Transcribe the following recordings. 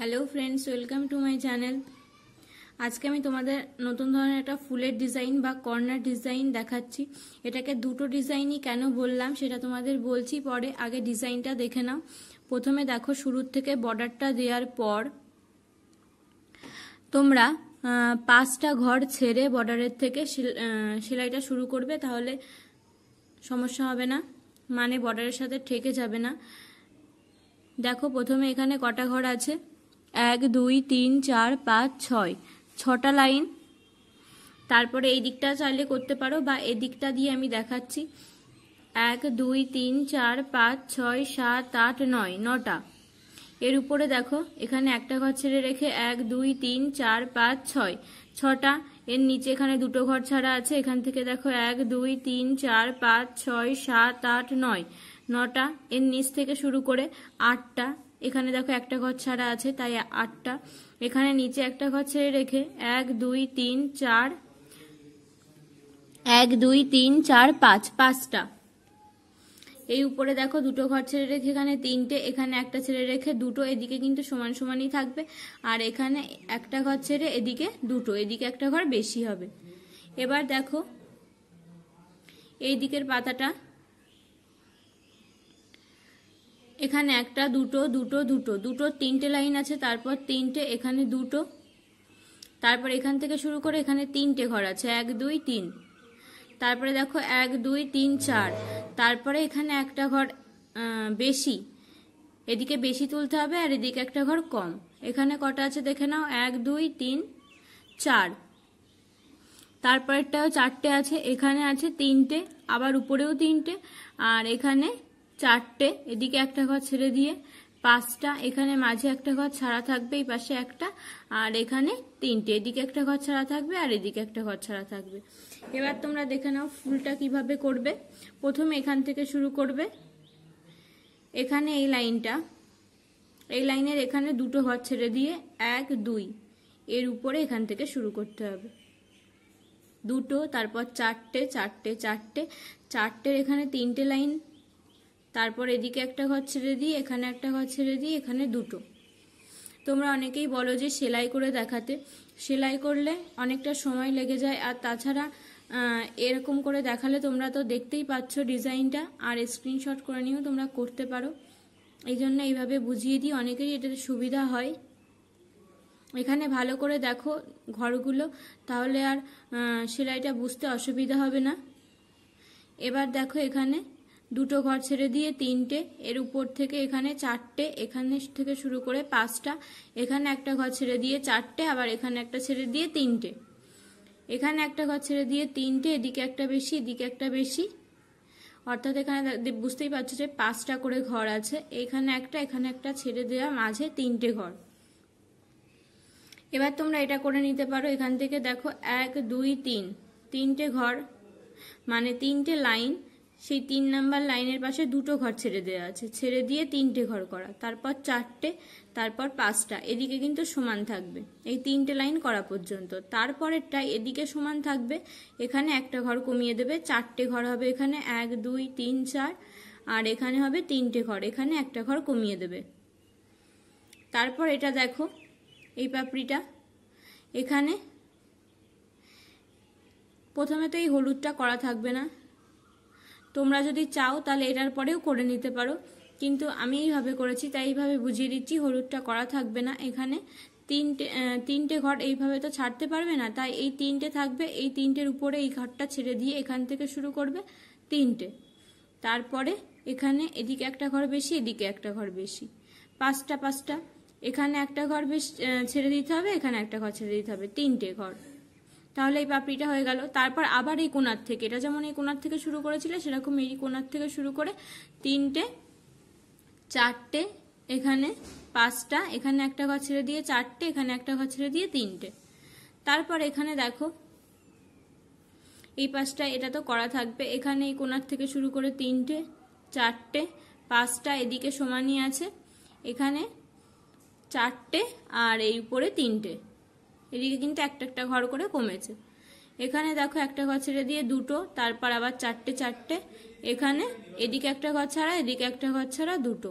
Hello friends welcome to my channel আজকে আমি তোমাদের নতুন ধরনের একটা ফুলের ডিজাইন বা কর্নার ডিজাইন দেখাচ্ছি এটাকে দুটো ডিজাইনই কেন বললাম সেটা তোমাদের বলছি পরে আগে ডিজাইনটা দেখে নাও প্রথমে দেখো শুরুর থেকে বর্ডারটা দেওয়ার পর তোমরা পাঁচটা ঘর ছেড়ে বর্ডারের থেকে সেলাইটা শুরু করবে তাহলে সমস্যা হবে না মানে বর্ডারের সাথে ঠেকে যাবে না দেখো প্রথমে এখানে কটা ঘর আছে এক দুই তিন চার পাঁচ ছয় ছটা লাইন তারপরে এই দিকটা চাইলে করতে পারো বা এদিকটা দিয়ে আমি দেখাচ্ছি এক দুই তিন চার পাঁচ ছয় সাত আট নয় নটা এর উপরে দেখো এখানে একটা ঘর ছেড়ে রেখে এক দুই তিন চার পাঁচ ছয় ছটা এর নিচে এখানে দুটো ঘর ছাড়া আছে এখান থেকে দেখো এক দুই তিন চার পাঁচ ছয় সাত আট নয় নটা এর নিচ থেকে শুরু করে আটটা এখানে দেখো একটা ঘর ছাড়া আছে তাই আটটা এখানে নিচে একটা ঘর ছেড়ে রেখে এক দুই তিন চার এক দুই তিন চার পাঁচ পাঁচটা এই উপরে দেখো দুটো ঘর ছেড়ে রেখে এখানে তিনটে এখানে একটা ছেড়ে রেখে দুটো এদিকে কিন্তু সমান সমানই থাকবে আর এখানে একটা ঘর ছেড়ে এদিকে দুটো এদিকে একটা ঘর বেশি হবে এবার দেখো এই দিকের পাতাটা এখানে একটা দুটো দুটো দুটো দুটো তিনটে লাইন আছে তারপর তিনটে এখানে দুটো তারপর এখান থেকে শুরু করে এখানে তিনটে ঘর আছে এক দুই তিন তারপরে দেখো এক দুই তিন চার তারপরে এখানে একটা ঘর বেশি এদিকে বেশি তুলতে হবে আর এদিকে একটা ঘর কম এখানে কটা আছে দেখে নাও এক দুই তিন চার তারপরেরটাও চারটে আছে এখানে আছে তিনটে আবার উপরেও তিনটে আর এখানে চারটে এদিকে একটা ঘর ছেড়ে দিয়ে পাঁচটা এখানে মাঝে একটা ঘর ছাড়া থাকবে এই পাশে একটা আর এখানে তিনটে এদিকে একটা ঘর ছাড়া থাকবে আর এদিকে একটা ঘর ছাড়া থাকবে এবার তোমরা দেখে নাও ফুলটা কিভাবে করবে প্রথমে এখান থেকে শুরু করবে এখানে এই লাইনটা এই লাইনের এখানে দুটো ঘর ছেড়ে দিয়ে এক দুই এর উপরে এখান থেকে শুরু করতে হবে দুটো তারপর চারটে চারটে চারটে চারটের এখানে তিনটে লাইন তারপর এদিকে একটা ঘর ছেড়ে দিই এখানে একটা ঘর ছেড়ে দিই এখানে দুটো তোমরা অনেকেই বলো যে সেলাই করে দেখাতে সেলাই করলে অনেকটা সময় লেগে যায় আর তাছাড়া এরকম করে দেখালে তোমরা তো দেখতেই পাচ্ছ ডিজাইনটা আর স্ক্রিনশট করে নিয়েও তোমরা করতে পারো এই জন্য এইভাবে বুঝিয়ে দিই অনেকেরই এটাতে সুবিধা হয় এখানে ভালো করে দেখো ঘরগুলো তাহলে আর সেলাইটা বুঝতে অসুবিধা হবে না এবার দেখো এখানে দুটো ঘর ছেড়ে দিয়ে তিনটে এর উপর থেকে এখানে চারটে এখানে থেকে শুরু করে পাঁচটা এখানে একটা ঘর ছেড়ে দিয়ে চারটে আবার এখানে একটা ছেড়ে দিয়ে তিনটে এখানে একটা ঘর ছেড়ে দিয়ে তিনটে এদিকে একটা বেশি এদিকে একটা বেশি অর্থাৎ এখানে বুঝতেই পারছো যে পাঁচটা করে ঘর আছে এখানে একটা এখানে একটা ছেড়ে দেওয়া মাঝে তিনটে ঘর এবার তোমরা এটা করে নিতে পারো এখান থেকে দেখো এক দুই তিন তিনটে ঘর মানে তিনটে লাইন সেই তিন নাম্বার লাইনের পাশে দুটো ঘর ছেড়ে দেওয়া আছে ছেড়ে দিয়ে তিনটে ঘর করা তারপর চারটে তারপর পাঁচটা এদিকে কিন্তু সমান থাকবে এই তিনটে লাইন করা পর্যন্ত তারপরেরটা এদিকে সমান থাকবে এখানে একটা ঘর কমিয়ে দেবে চারটে ঘর হবে এখানে এক দুই তিন চার আর এখানে হবে তিনটে ঘর এখানে একটা ঘর কমিয়ে দেবে তারপর এটা দেখো এই পাপড়িটা এখানে প্রথমে তো এই হলুদটা করা থাকবে না তোমরা যদি চাও তাহলে এটার পরেও করে নিতে পারো কিন্তু আমি এইভাবে করেছি তাই এইভাবে বুঝিয়ে দিচ্ছি হলুদটা করা থাকবে না এখানে তিনটে তিনটে ঘর এইভাবে তো ছাড়তে পারবে না তাই এই তিনটে থাকবে এই তিনটের উপরে এই ঘরটা ছেড়ে দিয়ে এখান থেকে শুরু করবে তিনটে তারপরে এখানে এদিকে একটা ঘর বেশি এদিকে একটা ঘর বেশি পাঁচটা পাঁচটা এখানে একটা ঘর বেশ ছেড়ে দিতে হবে এখানে একটা ঘর ছেড়ে দিতে হবে তিনটে ঘর তাহলে এই পাপড়িটা হয়ে গেল তারপর আবার এই কোনার থেকে এটা যেমন এই কোনার থেকে শুরু করেছিলে সেরকম এই কোনার থেকে শুরু করে তিনটে চারটে এখানে পাঁচটা এখানে একটা ঘর ছেড়ে দিয়ে চারটে এখানে একটা ঘর ছেড়ে দিয়ে তিনটে তারপর এখানে দেখো এই পাঁচটা এটা তো করা থাকবে এখানে এই কোনার থেকে শুরু করে তিনটে চারটে পাঁচটা এদিকে সমানই আছে এখানে চারটে আর এই উপরে তিনটে এদিকে কিন্তু একটা একটা ঘর করে কমেছে এখানে দেখো একটা ঘর ছেড়ে দিয়ে দুটো তারপর আবার চারটে চারটে এখানে এদিকে একটা ঘর ছাড়া এদিকে একটা ঘর ছাড়া দুটো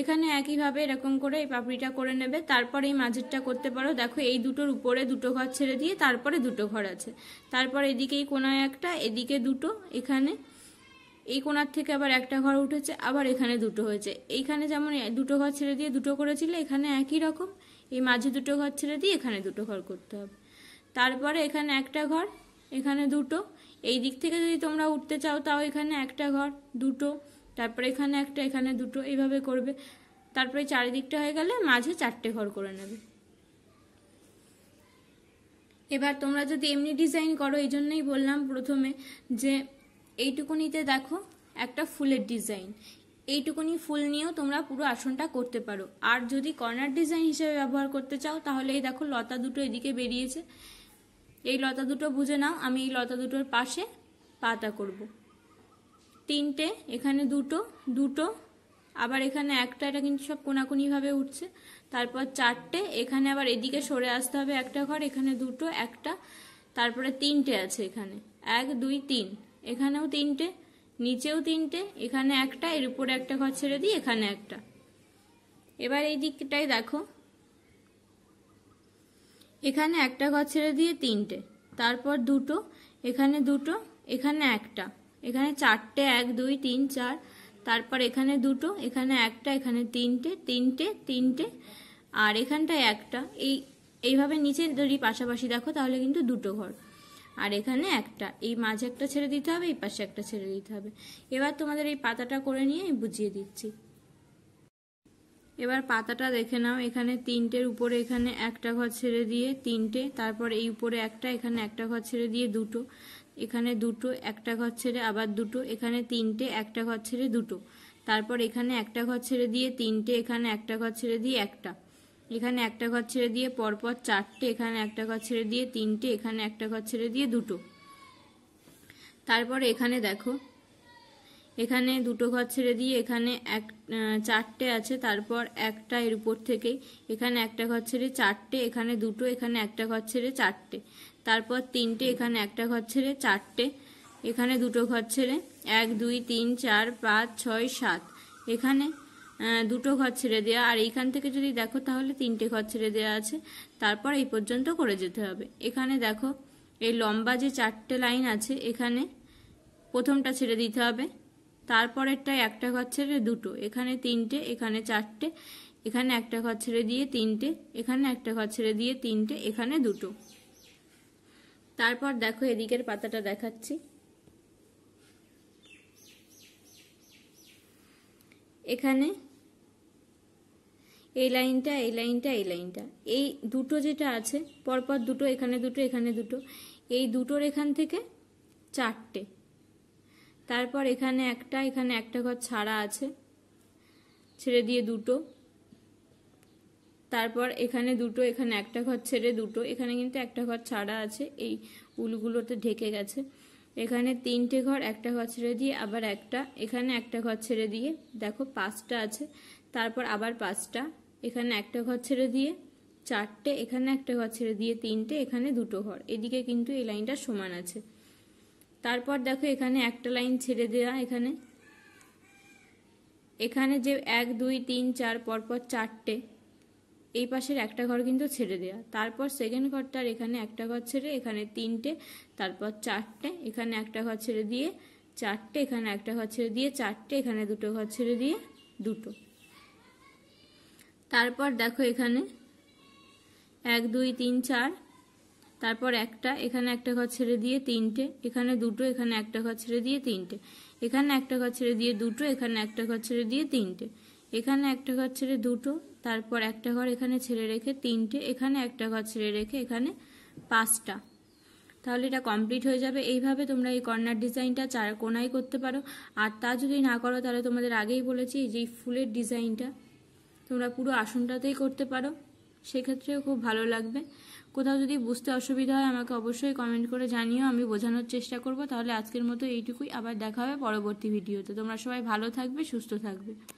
এখানে একইভাবে এরকম করে এই পাপড়িটা করে নেবে তারপরে এই মাঝেরটা করতে পারো দেখো এই দুটোর উপরে দুটো ঘর ছেড়ে দিয়ে তারপরে দুটো ঘর আছে তারপর এদিকে এই কোনায় একটা এদিকে দুটো এখানে এই কোনার থেকে আবার একটা ঘর উঠেছে আবার এখানে দুটো হয়েছে এইখানে যেমন দুটো ঘর ছেড়ে দিয়ে দুটো করেছিল এখানে একই রকম এই মাঝে দুটো ঘর ছেড়ে দিয়ে এখানে দুটো ঘর করতে হবে তারপরে এখানে একটা ঘর এখানে দুটো এই দিক থেকে যদি তোমরা উঠতে চাও তাও এখানে একটা ঘর দুটো তারপরে এখানে একটা এখানে দুটো এইভাবে করবে তারপরে চারিদিকটা হয়ে গেলে মাঝে চারটে ঘর করে নেবে এবার তোমরা যদি এমনি ডিজাইন করো এই জন্যই বললাম প্রথমে যে এইটুকুনিতে দেখো একটা ফুলের ডিজাইন এইটুকুনি ফুল নিয়েও তোমরা পুরো আসনটা করতে পারো আর যদি কর্নার ডিজাইন হিসেবে ব্যবহার করতে চাও তাহলে এই দেখো লতা দুটো এদিকে বেরিয়েছে এই লতা দুটো বুঝে নাও আমি এই লতা দুটোর পাশে পাতা করব। তিনটে এখানে দুটো দুটো আবার এখানে একটা এটা কিন্তু সব কোনাকুনিভাবে উঠছে তারপর চারটে এখানে আবার এদিকে সরে আসতে হবে একটা ঘর এখানে দুটো একটা তারপরে তিনটে আছে এখানে এক দুই তিন এখানেও তিনটে নিচেও তিনটে এখানে একটা এর উপরে একটা ঘর ছেড়ে দিই এখানে একটা এবার এই দিকটাই দেখো এখানে একটা ঘর ছেড়ে দিয়ে তিনটে তারপর দুটো এখানে দুটো এখানে একটা এখানে চারটে এক দুই তিন চার তারপর এখানে দুটো এখানে একটা এখানে তিনটে তিনটে তিনটে আর এখানটায় একটা এই এইভাবে নিচে যদি পাশাপাশি দেখো তাহলে কিন্তু দুটো ঘর আর এখানে একটা এই মাঝে একটা ছেড়ে দিতে হবে এই পাশে একটা ছেড়ে দিতে হবে এবার তোমাদের এই পাতাটা করে নিয়ে বুঝিয়ে দিচ্ছি এবার পাতাটা দেখে নাও এখানে তিনটের উপরে এখানে একটা ঘর ছেড়ে দিয়ে তিনটে তারপর এই উপরে একটা এখানে একটা ঘর ছেড়ে দিয়ে দুটো এখানে দুটো একটা ঘর ছেড়ে আবার দুটো এখানে তিনটে একটা ঘর ছেড়ে দুটো তারপর এখানে একটা ঘর ছেড়ে দিয়ে তিনটে এখানে একটা ঘর ছেড়ে দিয়ে একটা এখানে একটা ঘর ছেড়ে দিয়ে পরপর চারটে এখানে একটা ঘর ছেড়ে দিয়ে তিনটে এখানে একটা ঘর ছেড়ে দিয়ে দুটো তারপরে এখানে দেখো এখানে দুটো ঘর ছেড়ে দিয়ে এখানে এক চারটে আছে তারপর একটা এর উপর থেকে এখানে একটা ঘর ছেড়ে চারটে এখানে দুটো এখানে একটা ঘর ছেড়ে চারটে তারপর তিনটে এখানে একটা ঘর ছেড়ে চারটে এখানে দুটো ঘর ছেড়ে এক দুই তিন চার পাঁচ ছয় সাত এখানে দুটো ঘর ছেড়ে দেওয়া আর এইখান থেকে যদি দেখো তাহলে তিনটে ঘর ছেড়ে দেওয়া আছে তারপর এই পর্যন্ত করে যেতে হবে এখানে দেখো এই লম্বা যে চারটে লাইন আছে এখানে প্রথমটা ছেড়ে দিতে হবে তারপরেরটায় একটা ঘর ছেড়ে দুটো এখানে তিনটে এখানে চারটে এখানে একটা ঘর ছেড়ে দিয়ে তিনটে এখানে একটা ঘর ছেড়ে দিয়ে তিনটে এখানে দুটো তারপর দেখো এদিকের পাতাটা দেখাচ্ছি এখানে এই লাইনটা এই লাইনটা এই লাইনটা এই দুটো যেটা আছে পরপর দুটো এখানে দুটো এখানে দুটো এই দুটোর এখান থেকে চারটে তারপর এখানে একটা এখানে একটা ঘর ছাড়া আছে ছেড়ে দিয়ে দুটো তারপর এখানে দুটো এখানে একটা ঘর ছেড়ে দুটো এখানে কিন্তু একটা ঘর ছাড়া আছে এই উলগুলোতে ঢেকে গেছে এখানে তিনটে ঘর একটা ঘর ছেড়ে দিয়ে আবার একটা এখানে একটা ঘর ছেড়ে দিয়ে দেখো পাঁচটা আছে তারপর আবার পাঁচটা এখানে একটা ঘর ছেড়ে দিয়ে চারটে এখানে একটা ঘর ছেড়ে দিয়ে তিনটে এখানে দুটো ঘর এদিকে কিন্তু এই লাইনটা সমান আছে তারপর দেখো এখানে একটা লাইন ছেড়ে দেওয়া এখানে এখানে যে এক দুই তিন চার পরপর চারটে এই পাশের একটা ঘর কিন্তু ছেড়ে দেওয়া তারপর সেকেন্ড ঘরটার এখানে একটা ঘর ছেড়ে এখানে তিনটে তারপর চারটে এখানে একটা ঘর ছেড়ে দিয়ে চারটে এখানে একটা ঘর ছেড়ে দিয়ে চারটে এখানে দুটো ঘর ছেড়ে দিয়ে দুটো তারপর দেখো এখানে এক দুই তিন চার তারপর একটা এখানে একটা ঘর ছেড়ে দিয়ে তিনটে এখানে দুটো এখানে একটা ঘর ছেড়ে দিয়ে তিনটে এখানে একটা ঘর ছেড়ে দিয়ে দুটো এখানে একটা ঘর ছেড়ে দিয়ে তিনটে এখানে একটা ঘর ছেড়ে দুটো তারপর একটা ঘর এখানে ছেড়ে রেখে তিনটে এখানে একটা ঘর ছেড়ে রেখে এখানে পাঁচটা তাহলে এটা কমপ্লিট হয়ে যাবে এইভাবে তোমরা এই কর্নার ডিজাইনটা চার কোনায় করতে পারো আর তা যদি না করো তাহলে তোমাদের আগেই বলেছি যে এই ফুলের ডিজাইনটা তোমরা পুরো আসনটাতেই করতে পারো সেক্ষেত্রেও খুব ভালো লাগবে কোথাও যদি বুঝতে অসুবিধা হয় আমাকে অবশ্যই কমেন্ট করে জানিও আমি বোঝানোর চেষ্টা করব তাহলে আজকের মতো এইটুকুই আবার দেখা হবে পরবর্তী ভিডিওতে তোমরা সবাই ভালো থাকবে সুস্থ থাকবে